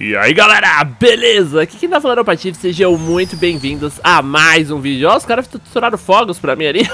E aí galera, beleza? Aqui quem tá falando é o Patife, sejam muito bem-vindos a mais um vídeo. Ó, os caras tuturaram fogos pra mim ali.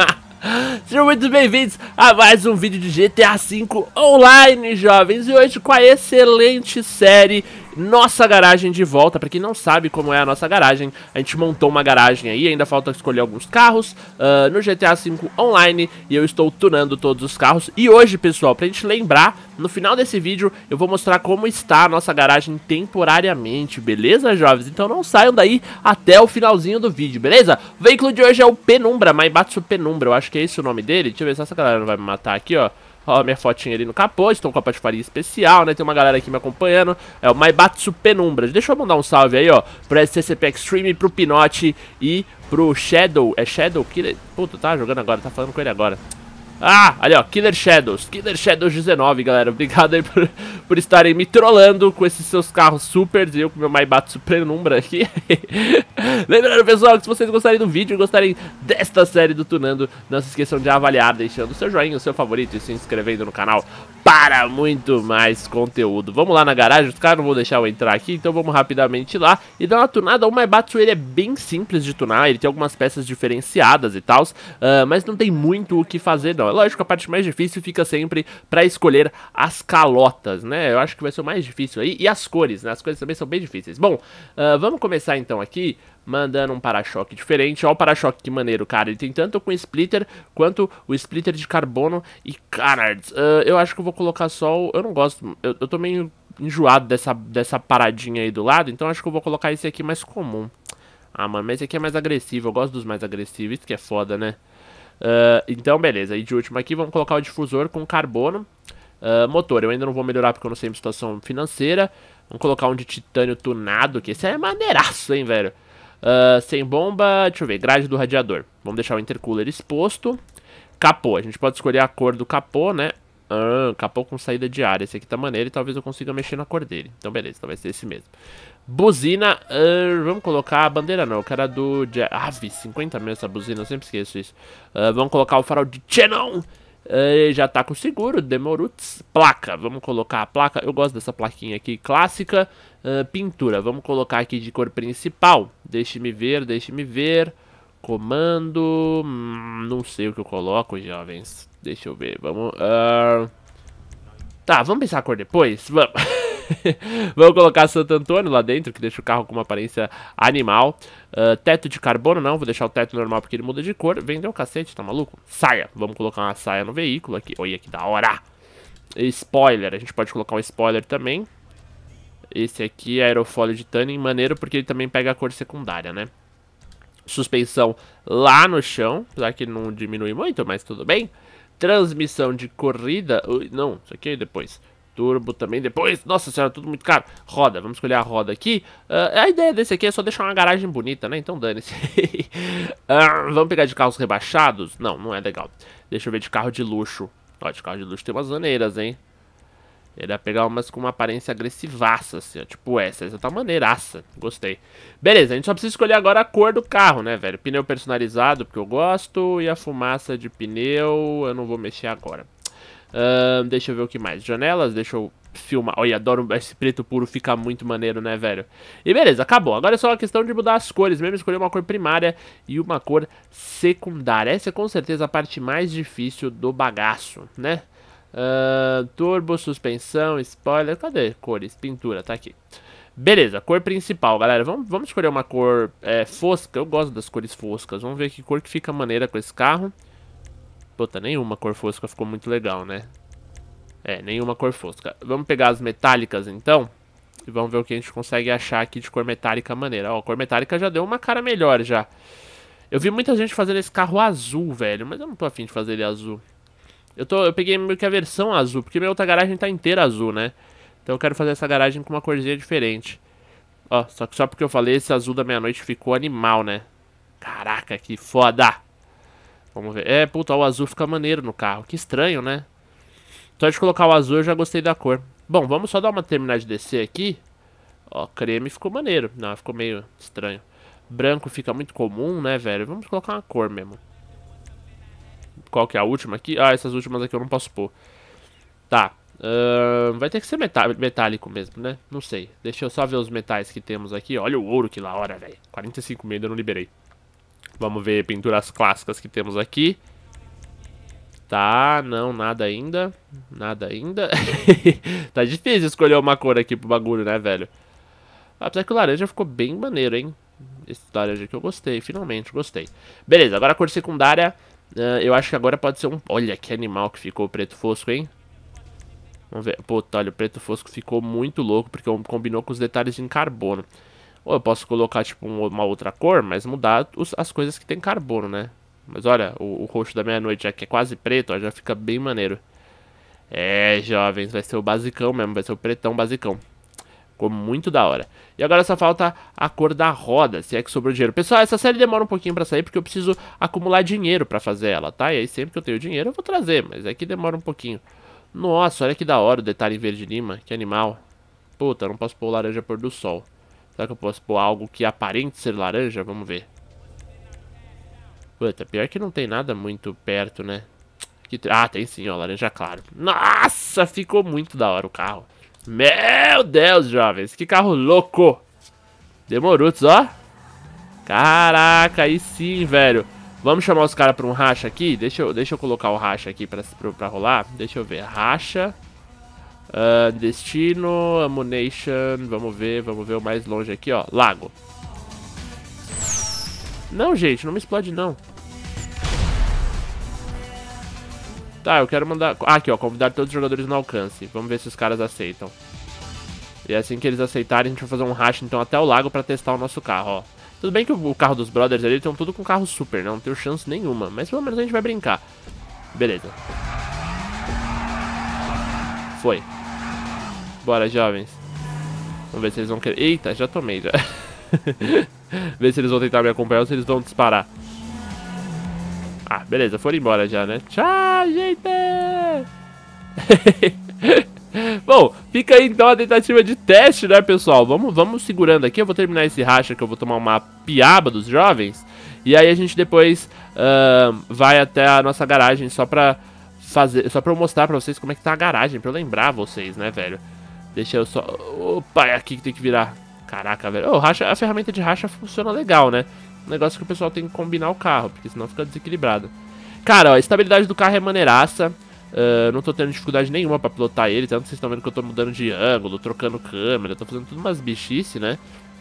sejam muito bem-vindos a mais um vídeo de GTA V Online, jovens. E hoje com a excelente série nossa garagem de volta. Pra quem não sabe como é a nossa garagem, a gente montou uma garagem aí, ainda falta escolher alguns carros uh, no GTA V Online e eu estou tunando todos os carros. E hoje, pessoal, pra gente lembrar, no final desse vídeo eu vou mostrar como está a nossa garagem temporariamente, beleza, jovens? Então não saiam daí até o finalzinho do vídeo, beleza? O veículo de hoje é o Penumbra, Maibatsu Penumbra, eu acho que é esse o nome dele. Deixa eu ver se essa galera não vai me matar aqui, ó. Ó, minha fotinha ali no capô, estou com a patifaria especial, né? Tem uma galera aqui me acompanhando. É o Maibatsu Penumbras. Deixa eu mandar um salve aí, ó, pro SCCP Extreme, pro Pinote e pro Shadow. É Shadow Killer? Puta, tá jogando agora, tá falando com ele agora. Ah, ali ó, Killer Shadows, Killer Shadows 19, galera, obrigado aí por, por estarem me trollando com esses seus carros super, e eu com meu Maibatsu Supernumbra aqui. Lembrando, pessoal, que se vocês gostarem do vídeo e gostarem desta série do Tunando, não se esqueçam de avaliar, deixando o seu joinha, o seu favorito e se inscrevendo no canal para muito mais conteúdo. Vamos lá na garagem, os caras não vão deixar eu entrar aqui, então vamos rapidamente lá e dar uma tunada. O Maibatsu ele é bem simples de tunar, ele tem algumas peças diferenciadas e tal, uh, ah, mas não tem muito o que fazer não. É lógico, a parte mais difícil fica sempre para escolher as calotas, né? É, eu acho que vai ser o mais difícil aí. E as cores, né? As cores também são bem difíceis. Bom, uh, vamos começar então aqui mandando um para-choque diferente. Olha o para-choque que maneiro, cara. Ele tem tanto com splitter quanto o splitter de carbono. E, cara, uh, eu acho que eu vou colocar só o... Eu não gosto... Eu, eu tô meio enjoado dessa, dessa paradinha aí do lado, então acho que eu vou colocar esse aqui mais comum. Ah, mano, mas esse aqui é mais agressivo, eu gosto dos mais agressivos, isso que é foda, né? Uh, então, beleza. E de último aqui, vamos colocar o difusor com carbono. Ah, motor, eu ainda não vou melhorar porque eu não sei a situação financeira. Vamos colocar um de titânio tunado, que esse é maneiraço, hein, velho. Uh, sem bomba, deixa eu ver, grade do radiador. Vamos deixar o intercooler exposto. Capô, a gente pode escolher a cor do capô, né? Ah, capô com saída de ar. Esse aqui tá maneiro e talvez eu consiga mexer na cor dele. Então beleza, talvez então seja esse mesmo. Buzina, uh, vamos colocar a bandeira não, o cara do... Ave, 50 mil essa buzina, eu sempre esqueço isso. Uh, vamos colocar o farol de Xenon. Eh, já tá com seguro, Demorutz. Placa, vamos colocar a placa. Eu gosto dessa plaquinha aqui, clássica. Uh, pintura, vamos colocar aqui de cor principal. Deixe-me ver, deixe-me ver. Comando. Hum, não sei o que eu coloco, jovens. Deixa eu ver, vamos. Uh... Tá, vamos pensar a cor depois? Vamos. Vamos colocar Santo Antônio lá dentro, que deixa o carro com uma aparência animal. Uh, teto de carbono, não, vou deixar o teto normal porque ele muda de cor. Vendeu o cacete, tá maluco? Saia, vamos colocar uma saia no veículo aqui. Olha que da hora! Spoiler, a gente pode colocar um spoiler também. Esse aqui é aerofólio de tanning, maneiro porque ele também pega a cor secundária, né? Suspensão lá no chão, apesar que não diminui muito, mas tudo bem. Transmissão de corrida, não, isso aqui é depois turbo também. Depois, nossa senhora, tudo muito caro. Roda, vamos escolher a roda aqui. Uh, a ideia desse aqui é só deixar uma garagem bonita, né? Então dane-se. uh, vamos pegar de carros rebaixados? Não, não é legal. Deixa eu ver de carro de luxo. Ó, de carro de luxo tem umas maneiras, hein? Ele ia pegar umas com uma aparência agressivaça, assim, ó. Tipo essa, essa tá maneiraça. Gostei. Beleza, a gente só precisa escolher agora a cor do carro, né, velho? Pneu personalizado, porque eu gosto. E a fumaça de pneu, eu não vou mexer agora deixa eu ver o que mais. Janelas, deixa eu filmar. Olha, adoro esse preto puro, fica muito maneiro, né, velho? E beleza, acabou. Agora é só a questão de mudar as cores mesmo, escolher uma cor primária e uma cor secundária. Essa é com certeza a parte mais difícil do bagaço, né? Uh, turbo, suspensão, spoiler, cadê cores? Pintura, tá aqui. Beleza, cor principal, galera. Vamos, vamos escolher uma cor é, fosca. Eu gosto das cores foscas. Vamos ver que cor que fica maneira com esse carro. Puta, nenhuma cor fosca ficou muito legal, né? É, nenhuma cor fosca. Vamos pegar as metálicas, então. E vamos ver o que a gente consegue achar aqui de cor metálica maneira. Ó, cor metálica já deu uma cara melhor, já. Eu vi muita gente fazendo esse carro azul, velho. Mas eu não tô afim de fazer ele azul. Eu, tô, eu peguei meio que a versão azul, porque minha outra garagem tá inteira azul, né? Então eu quero fazer essa garagem com uma corzinha diferente. Ó, só que só porque eu falei, esse azul da meia-noite ficou animal, né? Caraca, que foda! Vamos ver. É, puta, o azul fica maneiro no carro. Que estranho, né? Só de colocar o azul eu já gostei da cor. Bom, vamos só dar uma terminada de descer aqui. Ó, creme ficou maneiro. Não, ficou meio estranho. Branco fica muito comum, né, velho? Vamos colocar uma cor mesmo. Qual que é a última aqui? Ah, essas últimas aqui eu não posso pôr. Tá. Uh, vai ter que ser metálico mesmo, né? Não sei. Deixa eu só ver os metais que temos aqui. Olha o ouro que lá hora, velho. 45 mil ainda não liberei. Vamos ver pinturas clássicas que temos aqui. Tá, não, nada ainda. Nada ainda. tá difícil escolher uma cor aqui pro bagulho, né, velho? Apesar que o laranja ficou bem maneiro, hein? Esse laranja aqui eu gostei, finalmente gostei. Beleza, agora a cor secundária. Uh, eu acho que agora pode ser um... Olha que animal que ficou o preto fosco, hein? Vamos ver. Puta, olha, o preto fosco ficou muito louco porque combinou com os detalhes em carbono. Ou eu posso colocar, tipo, uma outra cor, mas mudar os, as coisas que tem carbono, né? Mas olha, o, o roxo da meia-noite já que é quase preto, ó, já fica bem maneiro. É, jovens, vai ser o basicão mesmo, vai ser o pretão basicão. Ficou muito da hora. E agora só falta a cor da roda, se é que sobrou dinheiro. Pessoal, essa série demora um pouquinho pra sair, porque eu preciso acumular dinheiro pra fazer ela, tá? E aí sempre que eu tenho dinheiro eu vou trazer, mas é que demora um pouquinho. Nossa, olha que da hora o detalhe em verde lima, que animal. Puta, não posso pôr o laranja pôr do sol. Será que eu posso pôr algo que aparente ser laranja? Vamos ver. Puta, pior que não tem nada muito perto, né? Ah, tem sim, ó, laranja claro. Nossa, ficou muito da hora o carro. Meu Deus, jovens, que carro louco. Demorutos, ó. Caraca, aí sim, velho. Vamos chamar os caras pra um racha aqui? Deixa eu, deixa eu colocar o racha aqui pra, pra, pra rolar. Deixa eu ver, racha... Uh, destino, Ammunition, vamos ver, vamos ver o mais longe aqui, ó. Lago. Não, gente, não me explode não. Tá, eu quero mandar... Ah, aqui, ó, convidar todos os jogadores no alcance. Vamos ver se os caras aceitam. E assim que eles aceitarem, a gente vai fazer um racha, então, até o lago pra testar o nosso carro, ó. Tudo bem que o carro dos brothers ali estão tudo com carro super, né? Não tenho chance nenhuma, mas pelo menos a gente vai brincar. Beleza. Foi. Bora, jovens. Vamos ver se eles vão querer... Eita, já tomei, já. ver se eles vão tentar me acompanhar ou se eles vão disparar. Ah, beleza, foram embora já, né? Tchau, gente! Bom, fica aí então a tentativa de teste, né, pessoal? Vamos, vamos segurando aqui. Eu vou terminar esse racha que eu vou tomar uma piaba dos jovens. E aí a gente depois uh, vai até a nossa garagem só pra fazer, só pra eu mostrar pra vocês como é que tá a garagem, pra eu lembrar vocês, né, velho? Deixa eu só... Opa, é aqui que tem que virar. Caraca, velho. Oh, racha, a ferramenta de racha funciona legal, né? O negócio é que o pessoal tem que combinar o carro, porque senão fica desequilibrado. Cara, ó, a estabilidade do carro é maneiraça. Uh, não tô tendo dificuldade nenhuma pra pilotar ele, tanto vocês estão vendo que eu tô mudando de ângulo, trocando câmera, tô fazendo tudo umas bichice, né?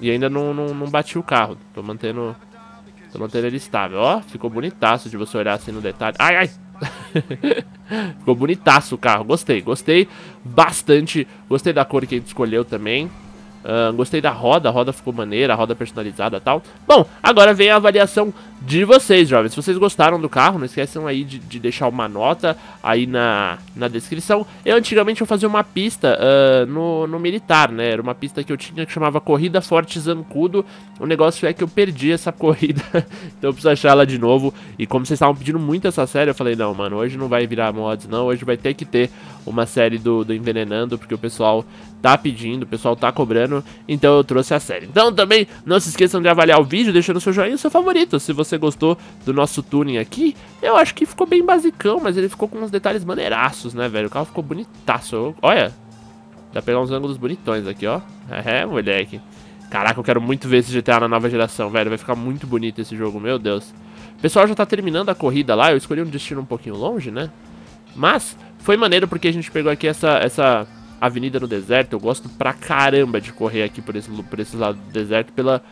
E ainda não, não, não bati o carro. Tô mantendo, tô mantendo ele estável. Ó, ficou bonitaço de você olhar assim no detalhe. Ai, ai! Ficou bonitaço o carro, gostei, gostei bastante. Gostei da cor que a gente escolheu também. Uh, gostei da roda, a roda ficou maneira, a roda personalizada e tal. Bom, agora vem a avaliação de vocês, jovens. Se vocês gostaram do carro, não esqueçam aí de, de deixar uma nota aí na, na descrição. Eu antigamente eu fazia uma pista uh, no, no militar, né? Era uma pista que eu tinha que chamava Corrida Forte Zancudo. O negócio é que eu perdi essa corrida, então eu preciso achar ela de novo. E como vocês estavam pedindo muito essa série, eu falei, não, mano, hoje não vai virar mods, não. Hoje vai ter que ter uma série do, do Envenenando, porque o pessoal tá pedindo, o pessoal tá cobrando então eu trouxe a série. Então também não se esqueçam de avaliar o vídeo, deixando seu joinha e seu favorito. Se você gostou do nosso tuning aqui, eu acho que ficou bem basicão, mas ele ficou com uns detalhes maneiraços, né, velho? O carro ficou bonitaço. Olha, dá pra pegar uns ângulos bonitões aqui, ó. É, moleque. Caraca, eu quero muito ver esse GTA na nova geração, velho. Vai ficar muito bonito esse jogo, meu Deus. O pessoal já tá terminando a corrida lá. Eu escolhi um destino um pouquinho longe, né? Mas foi maneiro porque a gente pegou aqui essa, essa Avenida no Deserto. Eu gosto pra caramba de correr aqui por esse, por esse lado do deserto pela,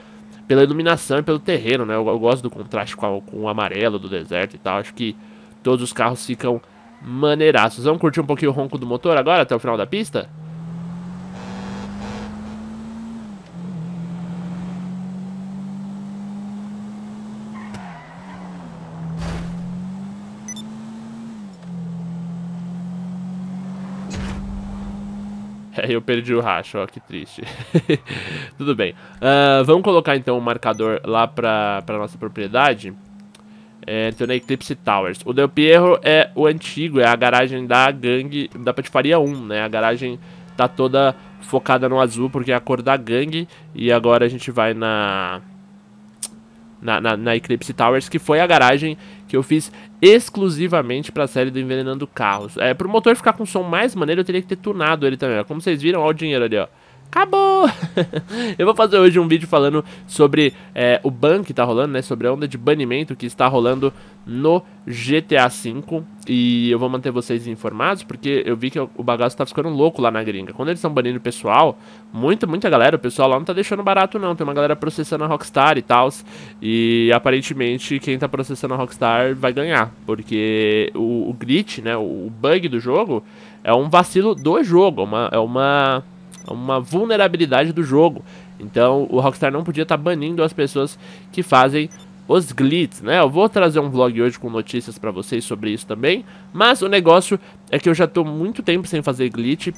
pela iluminação e pelo terreno, né? Eu, eu gosto do contraste com, a, com o amarelo do deserto e tal. Acho que todos os carros ficam maneiraços. Vamos curtir um pouquinho o ronco do motor agora até o final da pista? eu perdi o racho ó, que triste. Tudo bem. Uh, vamos colocar então o um marcador lá pra, pra nossa propriedade. É, então na Eclipse Towers. O Del Pierro é o antigo, é a garagem da gangue da Patifaria 1, né? A garagem tá toda focada no azul porque é a cor da gangue. E agora a gente vai na... Na, na, na, Eclipse Towers, que foi a garagem que eu fiz exclusivamente para a série do Envenenando Carros. É, para o motor ficar com som mais maneiro, eu teria que ter tunado ele também. Ó. Como vocês viram, olha o dinheiro ali, ó acabou! eu vou fazer hoje um vídeo falando sobre é, o ban que tá rolando, né? Sobre a onda de banimento que está rolando no GTA V. E eu vou manter vocês informados, porque eu vi que o bagaço tá ficando louco lá na gringa. Quando eles estão banindo o pessoal, muita, muita galera, o pessoal lá não tá deixando barato não. Tem uma galera processando a Rockstar e tal. E aparentemente quem tá processando a Rockstar vai ganhar. Porque o, o glitch, né? O, bug do jogo é um vacilo do jogo. É uma, é uma uma vulnerabilidade do jogo. Então o Rockstar não podia estar tá banindo as pessoas que fazem os glitz, né? Eu vou trazer um vlog hoje com notícias para vocês sobre isso também, mas o negócio é que eu já tô muito tempo sem fazer glitch.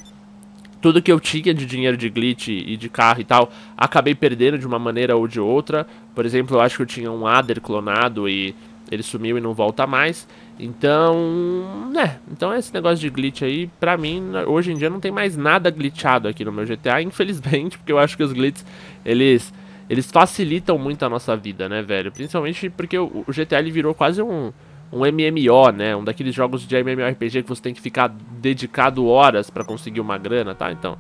Tudo que eu tinha de dinheiro de glitch e de carro e tal, acabei perdendo de uma maneira ou de outra. Por exemplo, eu acho que eu tinha um Ader clonado e ele sumiu e não volta mais. Então, né, então esse negócio de glitch aí, pra mim, né, hoje em dia não tem mais nada glitchado aqui no meu GTA, infelizmente, porque eu acho que os glitches, eles, eles facilitam muito a nossa vida, né, velho? Principalmente porque o, o GTA ele virou quase um, um MMO, né, um daqueles jogos de MMORPG que você tem que ficar dedicado horas para conseguir uma grana, tá? Então,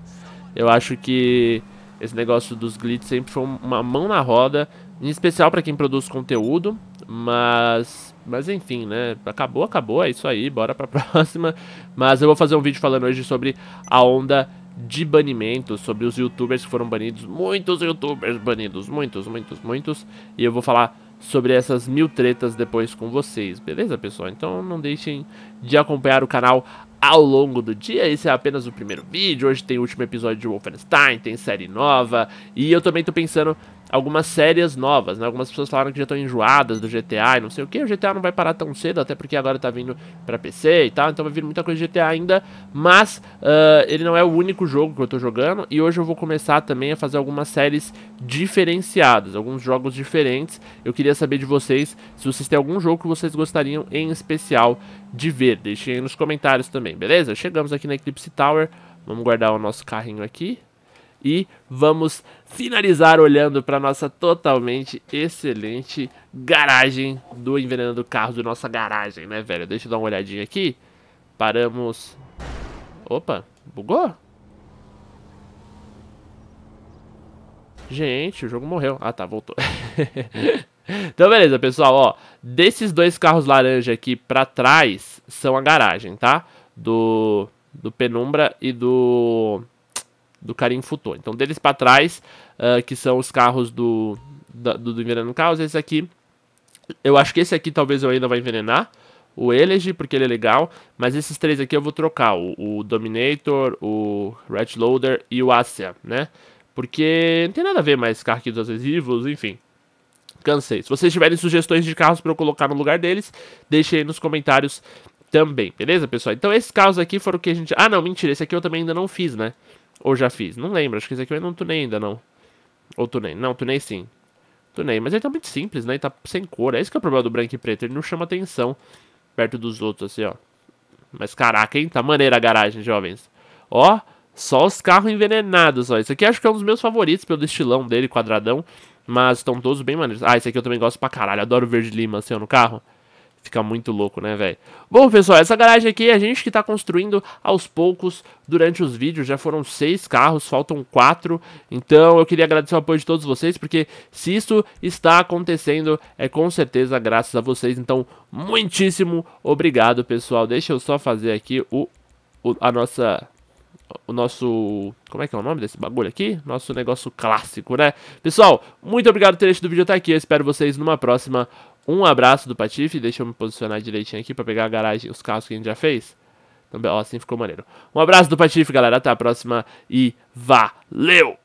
eu acho que esse negócio dos glitches sempre foi uma mão na roda, em especial para quem produz conteúdo, mas mas enfim, né? Acabou, acabou, é isso aí, bora pra próxima. Mas eu vou fazer um vídeo falando hoje sobre a onda de banimento, sobre os youtubers que foram banidos. Muitos youtubers banidos, muitos, muitos, muitos. E eu vou falar sobre essas mil tretas depois com vocês, beleza, pessoal? Então não deixem de acompanhar o canal ao longo do dia. Esse é apenas o primeiro vídeo. Hoje tem o último episódio de Wolfenstein, tem série nova. E eu também tô pensando algumas séries novas, né? Algumas pessoas falaram que já estão enjoadas do GTA e não sei o que. O GTA não vai parar tão cedo, até porque agora tá vindo para PC e tal, então vai vir muita coisa de GTA ainda. Mas uh, ele não é o único jogo que eu tô jogando. E hoje eu vou começar também a fazer algumas séries diferenciadas, alguns jogos diferentes. Eu queria saber de vocês se vocês têm algum jogo que vocês gostariam em especial de ver. Deixem aí nos comentários também, beleza? Chegamos aqui na Eclipse Tower. Vamos guardar o nosso carrinho aqui. E vamos finalizar olhando para nossa totalmente excelente garagem do envenenando carro, do nossa garagem, né, velho? Deixa eu dar uma olhadinha aqui. Paramos. Opa, bugou? Gente, o jogo morreu. Ah, tá, voltou. então, beleza, pessoal, ó. Desses dois carros laranja aqui pra trás são a garagem, tá? Do, do Penumbra e do do Karim Futô. Então, deles para trás, uh, que são os carros do, do, do Envenenando Carros, esse aqui, eu acho que esse aqui talvez eu ainda vá envenenar, o Elegy, porque ele é legal, mas esses três aqui eu vou trocar, o, o Dominator, o Red Loader e o Asia, né? Porque não tem nada a ver mais carro aqui dos adesivos, enfim. Cansei. Se vocês tiverem sugestões de carros para eu colocar no lugar deles, deixem aí nos comentários também, beleza, pessoal? Então esses carros aqui foram o que a gente... Ah, não, mentira, esse aqui eu também ainda não fiz, né? Ou já fiz? Não lembro, acho que esse aqui eu não tunei ainda, não. Ou tunei? Não, tunei sim. Tunei, mas ele tá muito simples, né? Ele tá sem cor. É isso que é o problema do branco e preto, ele não chama atenção perto dos outros, assim, ó. Mas caraca, hein? Tá maneira a garagem, jovens. Ó, só os carros envenenados, ó. Esse aqui acho que é um dos meus favoritos pelo estilão dele, quadradão. Mas estão todos bem maneiros. Ah, esse aqui eu também gosto pra caralho. Adoro verde lima, assim, ó, no carro. Fica muito louco, né, velho? Bom, pessoal, essa garagem aqui é a gente que tá construindo aos poucos durante os vídeos. Já foram seis carros, faltam quatro. Então eu queria agradecer o apoio de todos vocês, porque se isso está acontecendo, é com certeza graças a vocês. Então, muitíssimo obrigado, pessoal. Deixa eu só fazer aqui o, o a nossa o nosso. Como é que é o nome desse bagulho aqui? Nosso negócio clássico, né? Pessoal, muito obrigado por ter assistido o vídeo até aqui. Eu espero vocês numa próxima. Um abraço do Patife, deixa eu me posicionar direitinho aqui para pegar a garagem, os carros que a gente já fez. Então, ó, assim ficou maneiro. Um abraço do Patife, galera. Até a próxima e valeu!